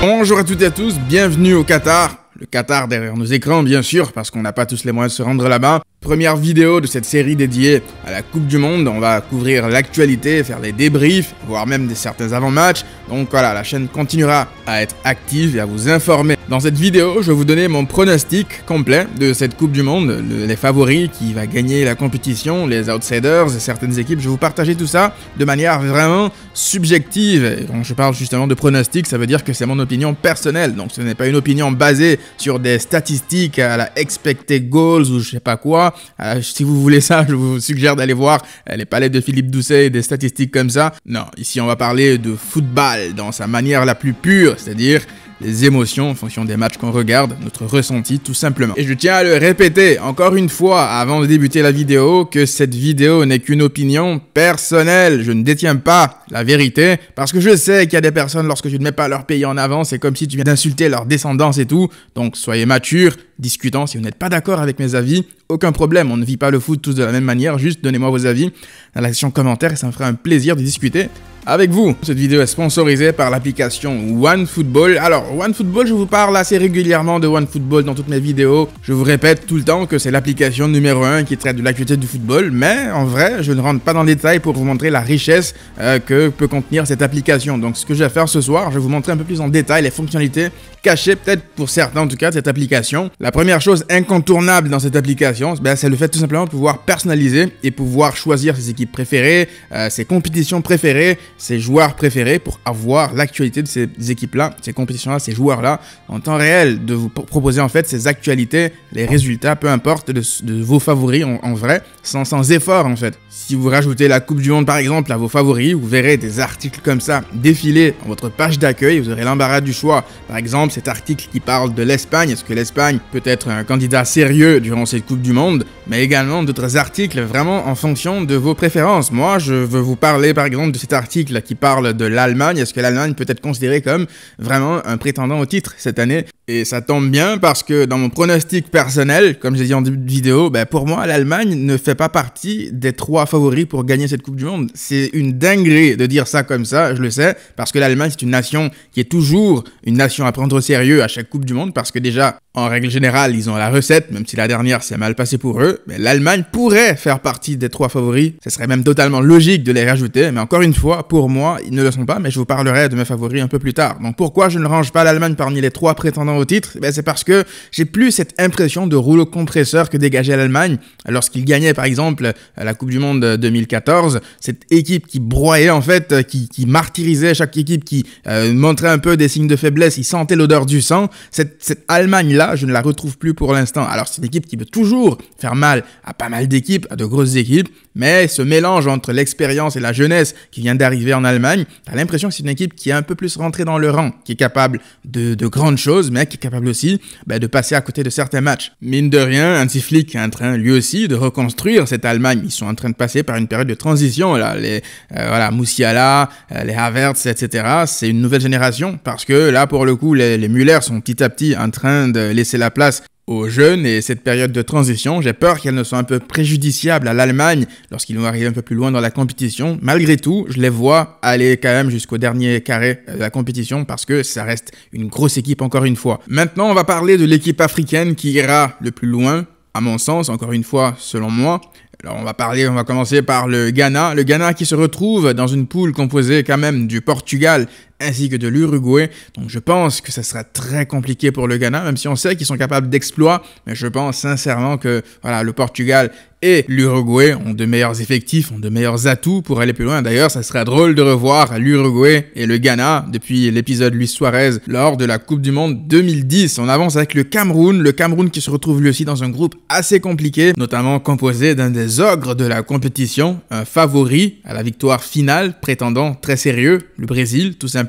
Bonjour à toutes et à tous, bienvenue au Qatar. Le Qatar derrière nos écrans, bien sûr, parce qu'on n'a pas tous les moyens de se rendre là-bas. Première vidéo de cette série dédiée à la Coupe du Monde, on va couvrir l'actualité, faire des débriefs, voire même des certains avant-matchs. Donc voilà, la chaîne continuera à être active et à vous informer. Dans cette vidéo, je vais vous donner mon pronostic complet de cette Coupe du Monde, les favoris qui va gagner la compétition, les outsiders et certaines équipes. Je vais vous partager tout ça de manière vraiment subjective. Et quand je parle justement de pronostic, ça veut dire que c'est mon opinion personnelle. Donc ce n'est pas une opinion basée sur des statistiques à la expected goals ou je sais pas quoi euh, si vous voulez ça, je vous suggère d'aller voir euh, les palettes de Philippe Doucet et des statistiques comme ça. Non, ici on va parler de football dans sa manière la plus pure, c'est-à-dire les émotions en fonction des matchs qu'on regarde, notre ressenti tout simplement. Et je tiens à le répéter encore une fois avant de débuter la vidéo que cette vidéo n'est qu'une opinion personnelle. Je ne détiens pas la vérité parce que je sais qu'il y a des personnes lorsque tu ne mets pas leur pays en avant, c'est comme si tu viens d'insulter leur descendance et tout. Donc soyez matures, discutant si vous n'êtes pas d'accord avec mes avis, aucun problème, on ne vit pas le foot tous de la même manière, juste donnez-moi vos avis dans la section commentaire et ça me fera un plaisir de discuter avec vous. Cette vidéo est sponsorisée par l'application OneFootball. Alors, OneFootball, je vous parle assez régulièrement de OneFootball dans toutes mes vidéos. Je vous répète tout le temps que c'est l'application numéro 1 qui traite de l'actualité du football, mais en vrai, je ne rentre pas dans le détail pour vous montrer la richesse euh, que peut contenir cette application. Donc, ce que je vais faire ce soir, je vais vous montrer un peu plus en détail les fonctionnalités caché peut-être pour certains en tout cas de cette application. La première chose incontournable dans cette application, eh c'est le fait tout simplement de pouvoir personnaliser et pouvoir choisir ses équipes préférées, euh, ses compétitions préférées, ses joueurs préférés pour avoir l'actualité de ces équipes-là, ces compétitions-là, ces joueurs-là en temps réel, de vous proposer en fait ces actualités, les résultats, peu importe, de, vos favoris en, vrai, sans, sans effort en fait. Si vous rajoutez la Coupe du Monde par exemple à vos favoris, vous verrez des articles comme ça défiler dans votre page d'accueil, vous aurez l'embarras du choix. Par exemple, cet article qui parle de l'Espagne. Est-ce que l'Espagne peut être un candidat sérieux durant cette Coupe du Monde mais également d'autres articles vraiment en fonction de vos préférences. Moi, je veux vous parler par exemple de cet article qui parle de l'Allemagne. Est-ce que l'Allemagne peut être considérée comme vraiment un prétendant au titre cette année Et ça tombe bien parce que dans mon pronostic personnel, comme j'ai dit en début de vidéo, ben, pour moi, l'Allemagne ne fait pas partie des trois favoris pour gagner cette Coupe du Monde. C'est une dinguerie de dire ça comme ça, je le sais, parce que l'Allemagne, c'est une nation qui est toujours une nation à prendre au sérieux à chaque Coupe du Monde parce que déjà, en règle générale, ils ont la recette, même si la dernière s'est mal passée pour eux l'Allemagne pourrait faire partie des trois favoris. Ce serait même totalement logique de les rajouter, mais encore une fois, pour moi, ils ne le sont pas, mais je vous parlerai de mes favoris un peu plus tard. Donc pourquoi je ne range pas l'Allemagne parmi les trois prétendants au titre eh ben, C'est parce que j'ai plus cette impression de rouleau compresseur que dégageait l'Allemagne lorsqu'il gagnait par exemple euh, la Coupe du Monde 2014. Cette équipe qui broyait en fait, euh, qui, martyrisait chaque équipe, qui euh, montrait un peu des signes de faiblesse, il sentait l'odeur du sang. cette Allemagne-là, je ne la retrouve plus pour l'instant. Alors c'est une équipe qui veut toujours faire mal à pas mal d'équipes, à de grosses équipes, mais ce mélange entre l'expérience et la jeunesse qui vient d'arriver en Allemagne, t'as l'impression que c'est une équipe qui est un peu plus rentrée dans le rang, qui est capable de, grandes choses, mais qui est capable aussi ben, de passer à côté de certains matchs. Mine de rien, Hansi Flick est en train lui aussi de reconstruire cette Allemagne. Ils sont en train de passer par une période de transition là, les euh, voilà Moussiala, euh, les Havertz, etc. C'est une nouvelle génération parce que là pour le coup les, les Müller sont petit à petit en train de laisser la place aux jeunes et cette période de transition, j'ai peur qu'elles ne soit un peu préjudiciable à l'Allemagne lorsqu'ils vont arriver un peu plus loin dans la compétition. Malgré tout, je les vois aller quand même jusqu'au dernier carré euh, de la compétition parce que ça reste une grosse équipe encore une fois. Maintenant, on va parler de l'équipe africaine qui ira le plus loin, à mon sens, encore une fois, selon moi. Alors on va parler, on va commencer par le Ghana. Le Ghana qui se retrouve dans une poule composée quand même du Portugal, ainsi que de l'Uruguay. Donc je pense que ça sera très compliqué pour le Ghana, même si on sait qu'ils sont capables d'exploits. Mais je pense sincèrement que voilà, le Portugal et l'Uruguay ont de meilleurs effectifs, ont de meilleurs atouts pour aller plus loin. D'ailleurs, ça serait drôle de revoir l'Uruguay et le Ghana depuis l'épisode Luis Suarez lors de la Coupe du Monde 2010. On avance avec le Cameroun, le Cameroun qui se retrouve lui aussi dans un groupe assez compliqué, notamment composé d'un des ogres de la compétition, un favori à la victoire finale, prétendant très sérieux, le Brésil, tout simplement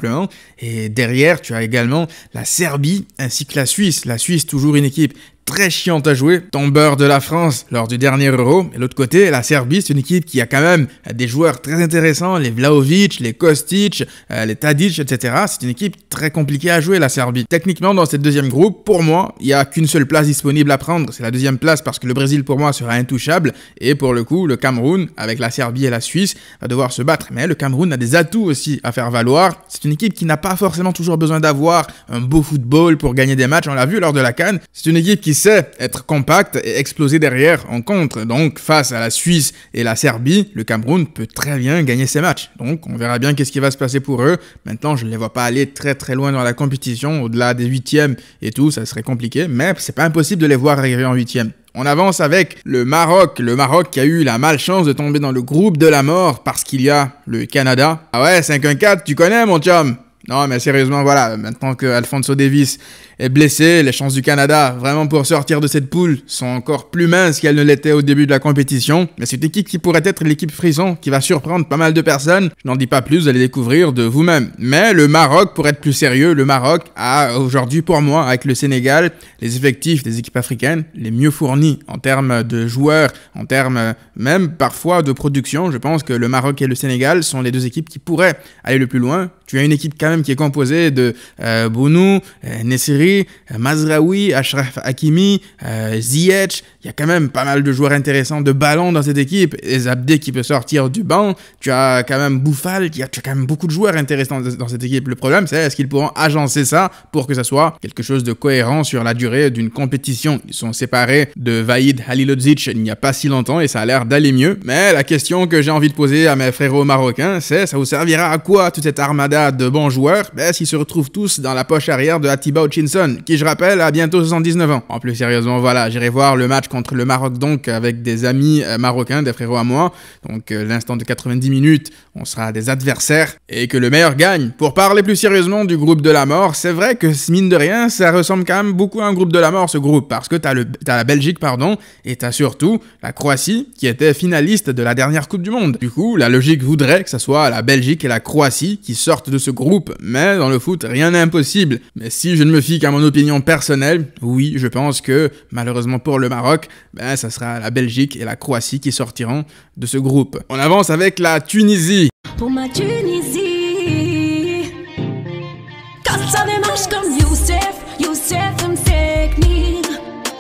et derrière, tu as également la Serbie ainsi que la Suisse. La Suisse, toujours une équipe très chiante à jouer. Tombeur de la France lors du dernier Euro. Et l'autre côté, la Serbie, c'est une équipe qui a quand même des joueurs très intéressants, les Vlaovic, les Kostic, euh, les Tadic, etc. C'est une équipe très compliquée à jouer, la Serbie. Techniquement, dans cette deuxième groupe, pour moi, il n'y a qu'une seule place disponible à prendre. C'est la deuxième place parce que le Brésil, pour moi, sera intouchable. Et pour le coup, le Cameroun, avec la Serbie et la Suisse, va devoir se battre. Mais le Cameroun a des atouts aussi à faire valoir. C'est une équipe qui n'a pas forcément toujours besoin d'avoir un beau football pour gagner des matchs. On l'a vu lors de la Cannes. C'est une équipe qui sait être compact et exploser derrière en contre. Donc face à la Suisse et la Serbie, le Cameroun peut très bien gagner ses matchs. Donc on verra bien qu'est-ce qui va se passer pour eux. Maintenant, je ne les vois pas aller très très loin dans la compétition, au-delà des huitièmes et tout, ça serait compliqué. Mais c'est pas impossible de les voir arriver en huitième. On avance avec le Maroc. Le Maroc qui a eu la malchance de tomber dans le groupe de la mort parce qu'il y a le Canada. Ah ouais, 5-1-4, tu connais mon chum non, mais sérieusement, voilà, maintenant que Alfonso Davis est blessé, les chances du Canada vraiment pour sortir de cette poule sont encore plus minces qu'elles ne l'étaient au début de la compétition. Mais cette équipe qui pourrait être l'équipe frison qui va surprendre pas mal de personnes, je n'en dis pas plus, vous allez découvrir de vous-même. Mais le Maroc, pour être plus sérieux, le Maroc a aujourd'hui pour moi, avec le Sénégal, les effectifs des équipes africaines les mieux fournis en termes de joueurs, en termes même parfois de production. Je pense que le Maroc et le Sénégal sont les deux équipes qui pourraient aller le plus loin. Tu as une équipe quand même qui est composée de euh, Bounou, euh, Mazraoui, Ashraf Hakimi, euh, Ziyech. Il y a quand même pas mal de joueurs intéressants de ballon dans cette équipe. Et Zabdé qui peut sortir du banc. Tu as quand même Boufal il y a quand même beaucoup de joueurs intéressants dans cette équipe. Le problème, c'est est-ce qu'ils pourront agencer ça pour que ça soit quelque chose de cohérent sur la durée d'une compétition. Ils sont séparés de Vaïd Halilodzic il n'y a pas si longtemps et ça a l'air d'aller mieux. Mais la question que j'ai envie de poser à mes frérots marocains, c'est ça vous servira à quoi toute cette armada de bons joueurs ben, s'ils se retrouvent tous dans la poche arrière de Atiba Hutchinson qui je rappelle a bientôt 79 ans. En plus sérieusement, voilà, j'irai voir le match contre le Maroc donc avec des amis euh, marocains, des frérots à moi. Donc euh, l'instant de 90 minutes on sera des adversaires, et que le meilleur gagne. Pour parler plus sérieusement du groupe de la mort, c'est vrai que mine de rien, ça ressemble quand même beaucoup à un groupe de la mort ce groupe, parce que t'as la Belgique, pardon, et t'as surtout la Croatie, qui était finaliste de la dernière Coupe du Monde. Du coup, la logique voudrait que ça soit la Belgique et la Croatie qui sortent de ce groupe, mais dans le foot, rien n'est impossible. Mais si je ne me fie qu'à mon opinion personnelle, oui, je pense que, malheureusement pour le Maroc, ben, ça sera la Belgique et la Croatie qui sortiront de ce groupe. On avance avec la Tunisie pour ma Tunisie. Quand ça démarche comme Youssef, Youssef m'secni.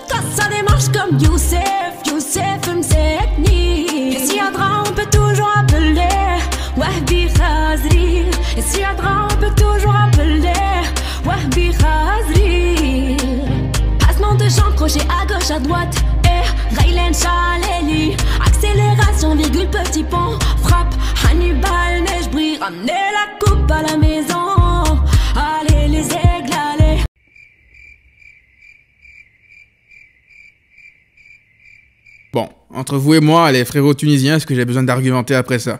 Quand ça démarche comme Youssef, Youssef m'secni. Et si un on peut toujours appeler Wahbi Khazri. Et si un on peut toujours appeler Wahbi Khazri. Passement de champ crochet à gauche, à droite. Et Raylan Chaleli. Accélération, virgule, petit pont, frappe. Hannibal, neige brille, ramenez la coupe à la maison. Allez les aigles, allez. Bon, entre vous et moi, les frérots tunisiens, est-ce que j'ai besoin d'argumenter après ça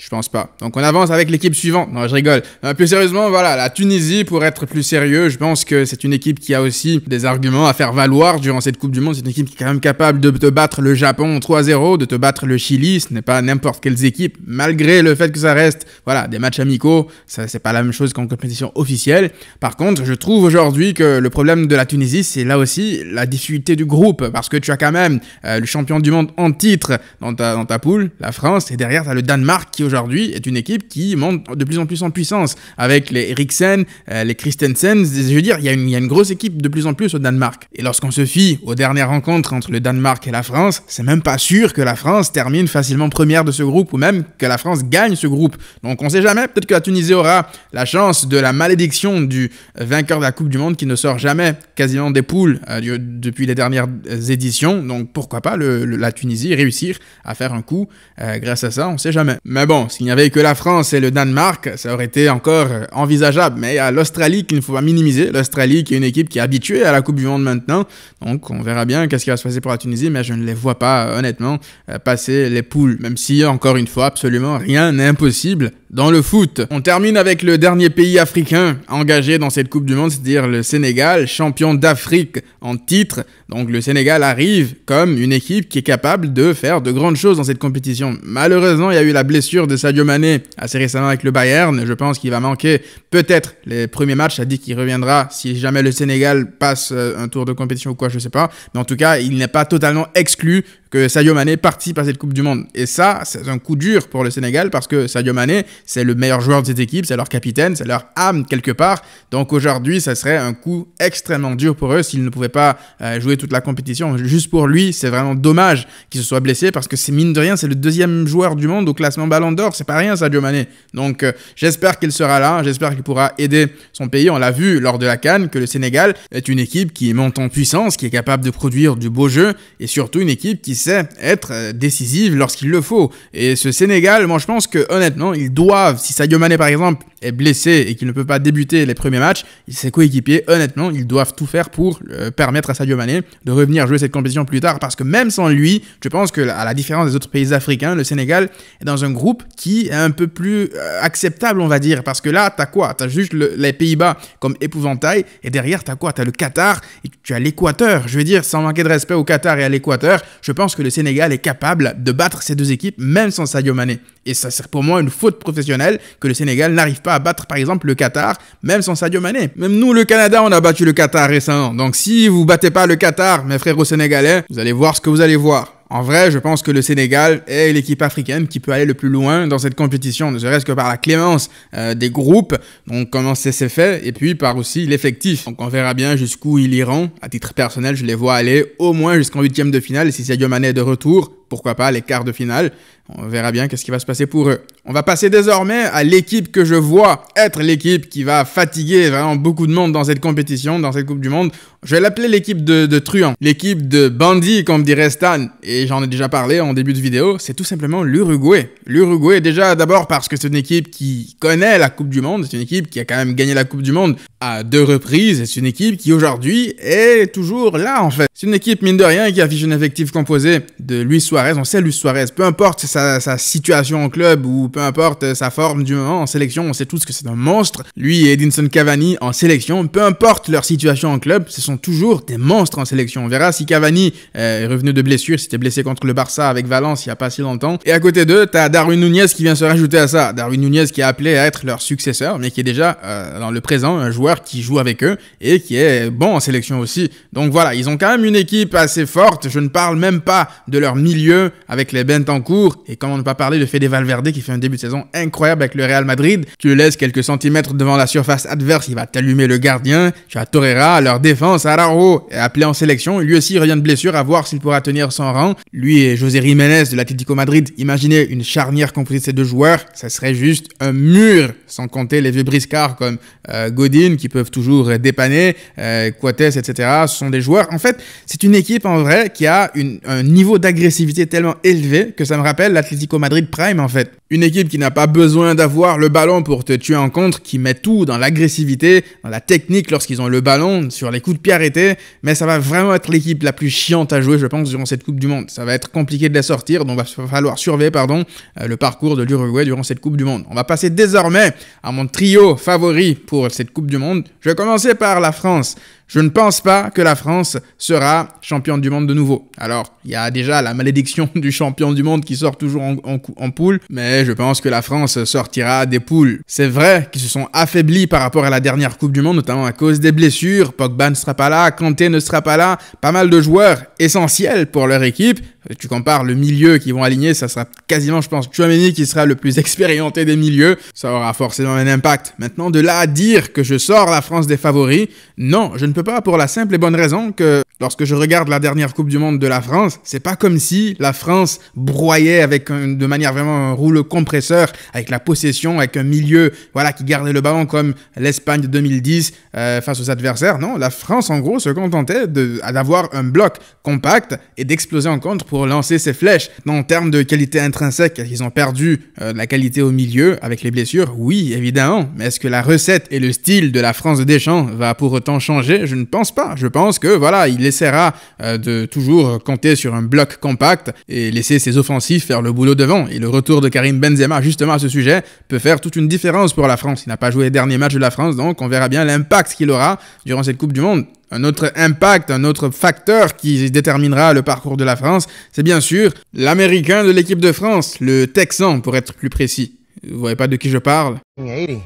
je pense pas. Donc on avance avec l'équipe suivante. Non, je rigole. Euh, plus sérieusement, voilà, la Tunisie, pour être plus sérieux, je pense que c'est une équipe qui a aussi des arguments à faire valoir durant cette Coupe du Monde. C'est une équipe qui est quand même capable de te battre le Japon 3-0, de te battre le Chili. Ce n'est pas n'importe quelles équipes, malgré le fait que ça reste, voilà, des matchs amicaux. Ça, c'est pas la même chose qu'en compétition officielle. Par contre, je trouve aujourd'hui que le problème de la Tunisie, c'est là aussi la difficulté du groupe, parce que tu as quand même euh, le champion du monde en titre dans ta, dans ta poule, la France, et derrière, tu as le Danemark qui aujourd'hui est une équipe qui monte de plus en plus en puissance avec les Eriksen, euh, les Christensen. Je veux dire, il y, a une, grosse équipe de plus en plus au Danemark. Et lorsqu'on se fie aux dernières rencontres entre le Danemark et la France, c'est même pas sûr que la France termine facilement première de ce groupe ou même que la France gagne ce groupe. Donc on sait jamais, peut-être que la Tunisie aura la chance de la malédiction du vainqueur de la Coupe du Monde qui ne sort jamais quasiment des poules euh, depuis les dernières éditions. Donc pourquoi pas le, la Tunisie réussir à faire un coup euh, grâce à ça, on sait jamais. Mais bon, s'il n'y avait que la France et le Danemark, ça aurait été encore euh, envisageable. Mais il y a l'Australie qu'il ne faut pas minimiser. L'Australie qui est une équipe qui est habituée à la Coupe du Monde maintenant. Donc on verra bien qu'est-ce qui va se passer pour la Tunisie, mais je ne les vois pas, euh, honnêtement, euh, passer les poules. Même si, encore une fois, absolument rien n'est impossible dans le foot. On termine avec le dernier pays africain engagé dans cette Coupe du Monde, c'est-à-dire le Sénégal, champion d'Afrique en titre. Donc le Sénégal arrive comme une équipe qui est capable de faire de grandes choses dans cette compétition. Malheureusement, il y a eu la blessure de Sadio Mané assez récemment avec le Bayern. Je pense qu'il va manquer peut-être les premiers matchs. a dit qu'il reviendra si jamais le Sénégal passe euh, un tour de compétition ou quoi, je sais pas. Mais en tout cas, il n'est pas totalement exclu que Sadio Mané participe à cette Coupe du Monde. Et ça, c'est un coup dur pour le Sénégal parce que Sadio Mané, c'est le meilleur joueur de cette équipe, c'est leur capitaine, c'est leur âme quelque part. Donc aujourd'hui, ça serait un coup extrêmement dur pour eux s'ils ne pouvaient pas euh, jouer toute la compétition. Juste pour lui, c'est vraiment dommage qu'il se soit blessé parce que c'est mine de rien, c'est le deuxième joueur du monde au classement Ballon d'Or. C'est pas rien, Sadio Mané. Donc euh, j'espère qu'il sera là, j'espère qu'il pourra aider son pays. On l'a vu lors de la Cannes que le Sénégal est une équipe qui monte en puissance, qui est capable de produire du beau jeu et surtout une équipe qui être euh, décisive lorsqu'il le faut. Et ce Sénégal, moi je pense que honnêtement, ils doivent, si Sadio Mané par exemple est blessé et qu'il ne peut pas débuter les premiers matchs, ses coéquipiers, honnêtement, ils doivent tout faire pour euh, permettre à Sadio Mané de revenir jouer cette compétition plus tard parce que même sans lui, je pense que à la différence des autres pays africains, le Sénégal est dans un groupe qui est un peu plus euh, acceptable, on va dire, parce que là, t'as quoi T'as juste les Pays-Bas comme épouvantail et derrière, t'as quoi T'as le Qatar et tu as l'Équateur. Je veux dire, sans manquer de respect au Qatar et à l'Équateur, je pense que le Sénégal est capable de battre ces deux équipes même sans Sadio Mané. Et ça serait pour moi une faute professionnelle que le Sénégal n'arrive pas à battre par exemple le Qatar, même sans Sadio Mané. Même nous, le Canada, on a battu le Qatar récemment. Donc si vous battez pas le Qatar, mes frères Sénégalais, vous allez voir ce que vous allez voir. En vrai, je pense que le Sénégal est l'équipe africaine qui peut aller le plus loin dans cette compétition, ne serait-ce que par la clémence euh, des groupes, donc comment c'est fait, et puis par aussi l'effectif. Donc on verra bien jusqu'où ils iront. À titre personnel, je les vois aller au moins jusqu'en huitième de finale si Sadio Mané est de retour pourquoi pas les quarts de finale. On verra bien qu'est-ce qui va se passer pour eux. On va passer désormais à l'équipe que je vois être l'équipe qui va fatiguer vraiment beaucoup de monde dans cette compétition, dans cette Coupe du Monde. Je vais l'appeler l'équipe de, de l'équipe de bandits, comme dirait Stan. Et j'en ai déjà parlé en début de vidéo. C'est tout simplement l'Uruguay. L'Uruguay, déjà d'abord parce que c'est une équipe qui connaît la Coupe du Monde. C'est une équipe qui a quand même gagné la Coupe du Monde à deux reprises. C'est une équipe qui aujourd'hui est toujours là en fait. C'est une équipe mine de rien qui affiche un effectif composé de Luis Suarez on sait Luis Suarez. Peu importe sa, situation en club ou peu importe sa forme du moment en sélection, on sait tous que c'est un monstre. Lui et Edinson Cavani en sélection, peu importe leur situation en club, ce sont toujours des monstres en sélection. On verra si Cavani euh, est revenu de blessure, s'était blessé contre le Barça avec Valence il n'y a pas si longtemps. Et à côté d'eux, as Darwin Nunez qui vient se rajouter à ça. Darwin Nunez qui est appelé à être leur successeur, mais qui est déjà euh, dans le présent un joueur qui joue avec eux et qui est bon en sélection aussi. Donc voilà, ils ont quand même une équipe assez forte. Je ne parle même pas de leur milieu avec les en cours Et comment on ne pas parler de Fede Valverde qui fait un début de saison incroyable avec le Real Madrid. Tu le laisses quelques centimètres devant la surface adverse, il va t'allumer le gardien. Tu as Torreira, leur défense, Araujo est appelé en sélection. Lui aussi revient de blessure à voir s'il pourra tenir son rang. Lui et José Jiménez de l'Atlético Madrid, imaginez une charnière composée de ces deux joueurs, ça serait juste un mur, sans compter les vieux briscards comme euh, Godin qui peuvent toujours dépanner, euh, Coates, etc. Ce sont des joueurs. En fait, c'est une équipe en vrai qui a un niveau d'agressivité est tellement élevé que ça me rappelle l'Atlético Madrid Prime en fait. Une équipe qui n'a pas besoin d'avoir le ballon pour te tuer en contre, qui met tout dans l'agressivité, dans la technique lorsqu'ils ont le ballon, sur les coups de pied arrêtés, mais ça va vraiment être l'équipe la plus chiante à jouer je pense durant cette Coupe du Monde. Ça va être compliqué de la sortir, donc va falloir surveiller pardon, euh, le parcours de l'Uruguay durant cette Coupe du Monde. On va passer désormais à mon trio favori pour cette Coupe du Monde. Je vais commencer par la France. Je ne pense pas que la France sera championne du monde de nouveau. Alors, il y a déjà la malédiction du champion du monde qui sort toujours en, poule, mais je pense que la France sortira des poules. C'est vrai qu'ils se sont affaiblis par rapport à la dernière Coupe du Monde, notamment à cause des blessures. Pogba ne sera pas là, Kanté ne sera pas là. Pas mal de joueurs essentiels pour leur équipe. Euh, tu compares le milieu qu'ils vont aligner, ça sera quasiment, je pense, Chouameni qui sera le plus expérimenté des milieux. Ça aura forcément un impact. Maintenant, de là à dire que je sors la France des favoris, non, je ne peux pas pour la simple et bonne raison que Lorsque je regarde la dernière Coupe du Monde de la France, c'est pas comme si la France broyait avec de manière vraiment un rouleau compresseur, avec la possession, avec un milieu voilà qui gardait le ballon comme l'Espagne de 2010 euh, face aux adversaires. Non, la France en gros se contentait d'avoir un bloc compact et d'exploser en contre pour lancer ses flèches. En termes de qualité intrinsèque, ils ont perdu euh, la qualité au milieu avec les blessures, oui évidemment. Mais est-ce que la recette et le style de la France des champs va pour autant changer Je ne pense pas. Je pense que voilà, il est essaiera euh, de toujours compter sur un bloc compact et laisser ses offensifs faire le boulot devant. Et le retour de Karim Benzema, justement à ce sujet, peut faire toute une différence pour la France. Il n'a pas joué les derniers matchs de la France, donc on verra bien l'impact qu'il aura durant cette Coupe du Monde. Un autre impact, un autre facteur qui déterminera le parcours de la France, c'est bien sûr l'Américain de l'équipe de France, le Texan pour être plus précis. Vous voyez pas de qui je parle 82,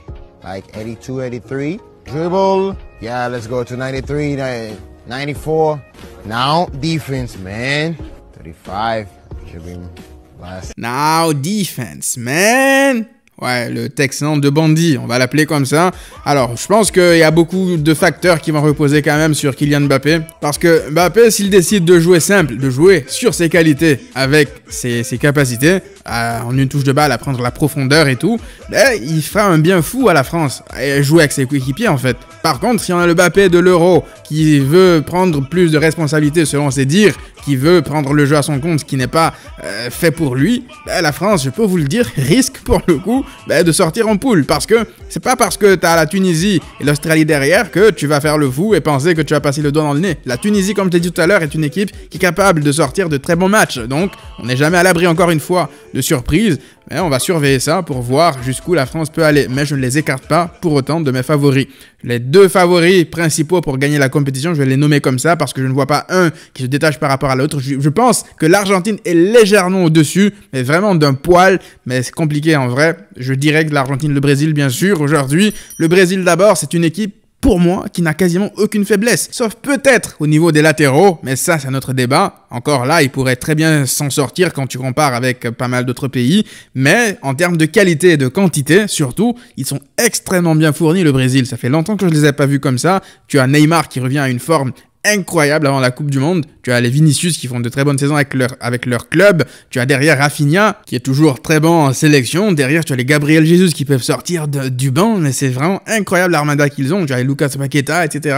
83, dribble, yeah, let's go to 93, 94. Now defense, man. 35. Should be last. Now defense, man. Ouais, le Texan de Bandy, on va l'appeler comme ça. Alors, je pense qu'il y a beaucoup de facteurs qui vont reposer quand même sur Kylian Mbappé. Parce que Mbappé, s'il décide de jouer simple, de jouer sur ses qualités, avec ses, capacités, euh, en une touche de balle, à prendre la profondeur et tout, ben, il fera un bien fou à la France. Et jouer avec ses coéquipiers, en fait. Par contre, si on a le Mbappé de l'Euro, qui veut prendre plus de responsabilités selon ses dires, qui veut prendre le jeu à son compte, ce qui n'est pas euh, fait pour lui, bah, la France, je peux vous le dire, risque pour le coup bah, de sortir en poule. Parce que c'est pas parce que tu as la Tunisie et l'Australie derrière que tu vas faire le fou et penser que tu vas passer le doigt dans le nez. La Tunisie, comme je l'ai dit tout à l'heure, est une équipe qui est capable de sortir de très bons matchs. Donc, on n'est jamais à l'abri, encore une fois, de surprises. Eh, on va surveiller ça pour voir jusqu'où la France peut aller. Mais je ne les écarte pas pour autant de mes favoris. Les deux favoris principaux pour gagner la compétition, je vais les nommer comme ça parce que je ne vois pas un qui se détache par rapport à l'autre. Je, pense que l'Argentine est légèrement au-dessus, mais vraiment d'un poil. Mais c'est compliqué en vrai. Je dirais que l'Argentine, le Brésil, bien sûr, aujourd'hui. Le Brésil d'abord, c'est une équipe pour moi, qui n'a quasiment aucune faiblesse, sauf peut-être au niveau des latéraux, mais ça, c'est notre débat. Encore là, il pourrait très bien s'en sortir quand tu compares avec euh, pas mal d'autres pays, mais en termes de qualité et de quantité, surtout, ils sont extrêmement bien fournis, le Brésil. Ça fait longtemps que je ne les ai pas vus comme ça. Tu as Neymar qui revient à une forme incroyable avant la Coupe du Monde. Tu as les Vinicius qui font de très bonnes saisons avec leur, avec leur club. Tu as derrière Rafinha qui est toujours très bon en sélection. Derrière, tu as les Gabriel Jesus qui peuvent sortir du banc. Mais c'est vraiment incroyable l'armada qu'ils ont. Tu as Lucas Paqueta, etc.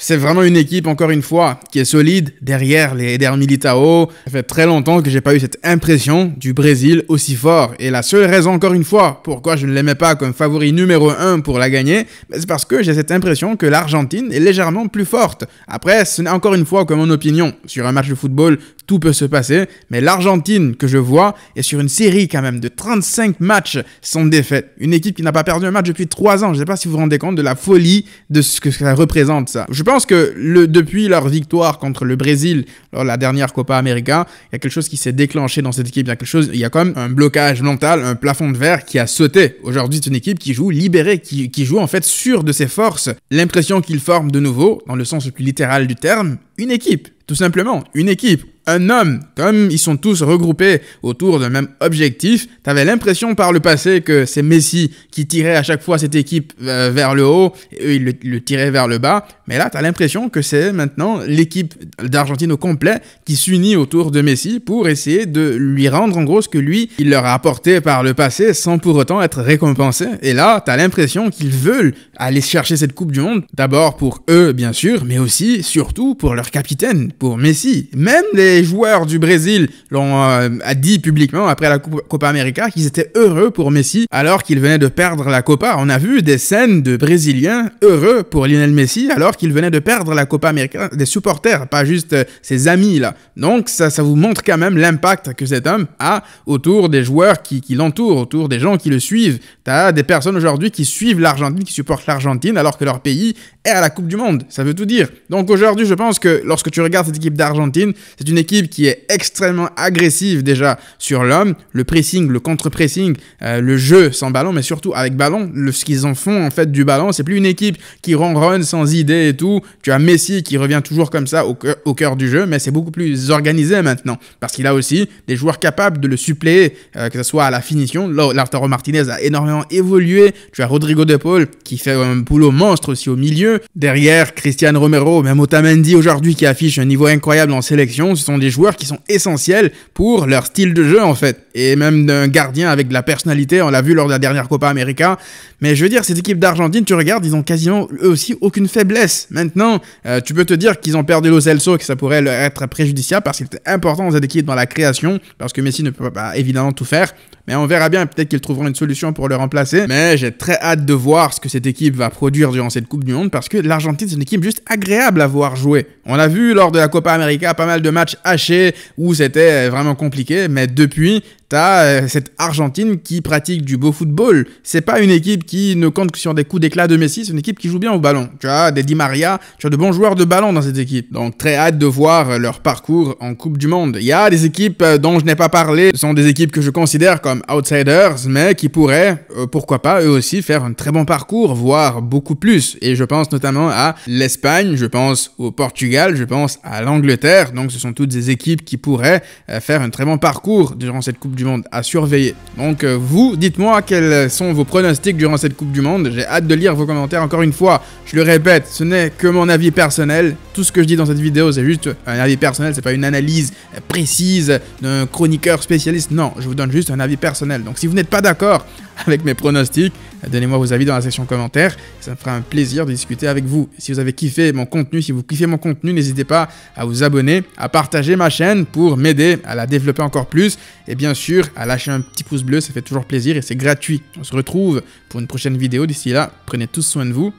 C'est vraiment une équipe, encore une fois, qui est solide derrière les Eder Militao. Ça fait très longtemps que j'ai pas eu cette impression du Brésil aussi fort. Et la seule raison, encore une fois, pourquoi je ne l'aimais pas comme favori numéro 1 pour la gagner, bah, c'est parce que j'ai cette impression que l'Argentine est légèrement plus forte. Après, ce n'est encore une fois que mon opinion. Sur un match de football, tout peut se passer. Mais l'Argentine que je vois est sur une série quand même de 35 matchs sans défaite. Une équipe qui n'a pas perdu un match depuis 3 ans. Je ne sais pas si vous vous rendez compte de la folie de ce que ça représente, ça. Je pense que depuis leur victoire contre le Brésil lors de la dernière Copa América, il y a quelque chose qui s'est déclenché dans cette équipe. Il y a quelque chose, il y a quand même un blocage mental, un plafond de verre qui a sauté. Aujourd'hui, c'est une équipe qui joue libérée, qui, qui joue en fait sûre de ses forces. L'impression qu'ils forment de nouveau, dans le sens le plus littéral du terme, une équipe, tout simplement, une équipe, un homme. Comme ils sont tous regroupés autour d'un même objectif, t'avais l'impression par le passé que c'est Messi qui tirait à chaque fois cette équipe euh, vers le haut et eux, ils le, le tiraient vers le bas. Mais là, t'as l'impression que c'est maintenant l'équipe d'Argentine au complet qui s'unit autour de Messi pour essayer de lui rendre en gros ce que lui, il leur a apporté par le passé sans pour autant être récompensé. Et là, t'as l'impression qu'ils veulent aller chercher cette Coupe du Monde, d'abord pour eux, bien sûr, mais aussi, surtout, pour leur capitaine pour Messi. Même les joueurs du Brésil l'ont euh, dit publiquement après la Copa América qu'ils étaient heureux pour Messi alors qu'il venait de perdre la Copa. On a vu des scènes de Brésiliens heureux pour Lionel Messi alors qu'il venait de perdre la Copa América, des supporters, pas juste ses euh, amis là. Donc ça, ça vous montre quand même l'impact que cet homme a autour des joueurs qui, qui l'entourent, autour des gens qui le suivent. T'as des personnes aujourd'hui qui suivent l'Argentine, qui supportent l'Argentine alors que leur pays est à la Coupe du Monde. Ça veut tout dire. Donc aujourd'hui, je pense que lorsque tu regardes cette équipe d'Argentine, c'est une équipe qui est extrêmement agressive déjà sur l'homme, le pressing, le contre-pressing, euh, le jeu sans ballon, mais surtout avec ballon, le, ce qu'ils en font en fait du ballon. C'est plus une équipe qui ronronne sans idée et tout. Tu as Messi qui revient toujours comme ça au, cœur, du jeu, mais c'est beaucoup plus organisé maintenant parce qu'il a aussi des joueurs capables de le suppléer, euh, que ce soit à la finition. Lautaro Martinez a énormément évolué. Tu as Rodrigo De Paul qui fait un boulot monstre aussi au milieu. Derrière, Christian Romero, même Otamendi aujourd'hui qui affiche un niveau incroyable en sélection, ce sont des joueurs qui sont essentiels pour leur style de jeu en fait. Et même d'un gardien avec de la personnalité, on l'a vu lors de la dernière Copa América. Mais je veux dire, cette équipe d'Argentine, tu regardes, ils ont quasiment eux aussi aucune faiblesse. Maintenant, euh, tu peux te dire qu'ils ont perdu Los que ça pourrait leur être préjudiciable parce qu'il était important dans cette équipe dans la création, parce que Messi ne peut pas évidemment tout faire. Mais on verra bien, peut-être qu'ils trouveront une solution pour le remplacer. Mais j'ai très hâte de voir ce que cette équipe va produire durant cette Coupe du Monde parce que l'Argentine, c'est une équipe juste agréable à voir jouer. On a vu lors de la Copa América, pas mal de matchs hachés où c'était vraiment compliqué. Mais depuis, T'as euh, cette Argentine qui pratique du beau football. C'est pas une équipe qui ne compte que sur des coups d'éclat de Messi, c'est une équipe qui joue bien au ballon. Tu as des Di Maria, tu as de bons joueurs de ballon dans cette équipe. Donc très hâte de voir euh, leur parcours en Coupe du Monde. Il y a des équipes euh, dont je n'ai pas parlé, sont des équipes que je considère comme outsiders, mais qui pourraient, pourquoi pas, eux aussi faire un très bon parcours, voire beaucoup plus. Et je pense notamment à l'Espagne, je pense au Portugal, je pense à l'Angleterre. Donc ce sont toutes des équipes qui pourraient faire un très bon parcours durant cette Coupe du Monde du Monde à surveiller. Donc euh, vous, dites-moi quels sont vos pronostics durant cette Coupe du Monde. J'ai hâte de lire vos commentaires. Encore une fois, je le répète, ce n'est que mon avis personnel. Tout ce que je dis dans cette vidéo, c'est juste un avis personnel. C'est pas une analyse précise d'un chroniqueur spécialiste. Non, je vous donne juste un avis personnel. Donc si vous n'êtes pas d'accord avec mes pronostics, Donnez-moi vos avis dans la section commentaires. Ça me fera un plaisir de discuter avec vous. Si vous avez kiffé mon contenu, si vous kiffez mon contenu, n'hésitez pas à vous abonner, à partager ma chaîne pour m'aider à la développer encore plus. Et bien sûr, à lâcher un petit pouce bleu, ça fait toujours plaisir et c'est gratuit. On se retrouve pour une prochaine vidéo. D'ici là, prenez tous soin de vous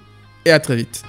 et à très vite.